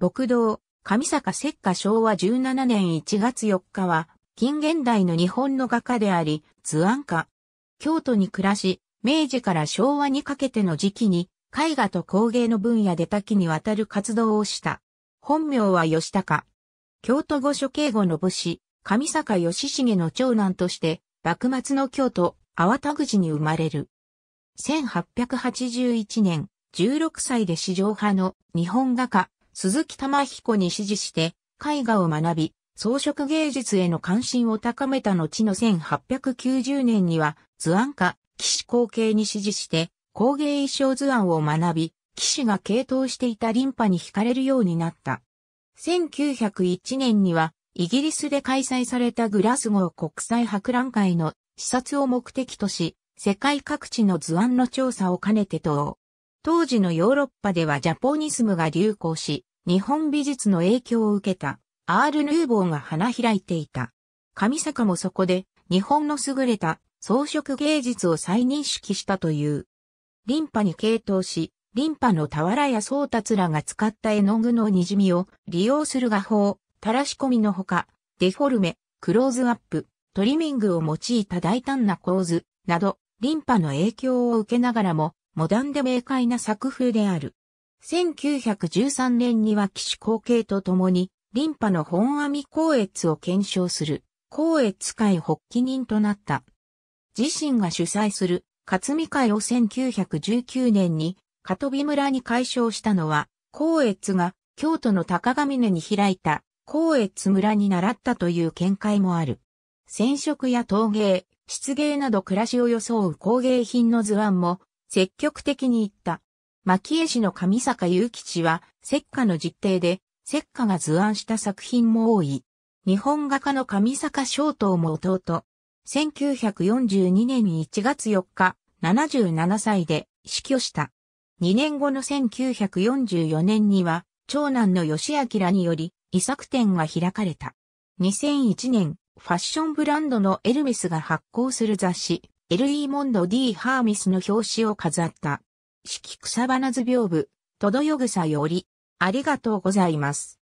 牧道、上坂石花昭和17年1月4日は、近現代の日本の画家であり、図案家。京都に暮らし、明治から昭和にかけての時期に、絵画と工芸の分野で多岐にわたる活動をした。本名は吉高。京都御所敬語の武士、上坂義重の長男として、幕末の京都、粟田口に生まれる。1881年、16歳で史上派の日本画家、鈴木玉彦に指示して、絵画を学び、装飾芸術への関心を高めた後の1890年には、図案家、騎士後継に指示して、工芸衣装図案を学び、騎士が傾倒していたリンパに惹かれるようになった。1901年には、イギリスで開催されたグラスゴー国際博覧会の視察を目的とし、世界各地の図案の調査を兼ねてと当時のヨーロッパではジャポニスムが流行し、日本美術の影響を受けたアール・ヌーボーが花開いていた。上坂もそこで日本の優れた装飾芸術を再認識したという。リンパに傾倒し、リンパの俵や宗達らが使った絵の具の滲みを利用する画法、垂らし込みのほか、デフォルメ、クローズアップ、トリミングを用いた大胆な構図など、リンパの影響を受けながらも、モダンで明快な作風である。1913年には騎士後継とともに、リンパの本阿弥光悦を検証する、光悦会発起人となった。自身が主催する、勝見会を1919年に、加飛び村に解消したのは、光悦が京都の高ヶ峰に開いた光悦村に習ったという見解もある。染色や陶芸、漆芸など暮らしを装う工芸品の図案も積極的に行った牧江市の上坂祐吉は、石化の実定で、石化が図案した作品も多い。日本画家の上坂翔東も弟。1942年1月4日、77歳で死去した。2年後の1944年には、長男の吉明により、遺作展が開かれた。2001年、ファッションブランドのエルメスが発行する雑誌、エルイーモンド・ディ・ハーミスの表紙を飾った。四季草花図屏風、とどよぐさより、ありがとうございます。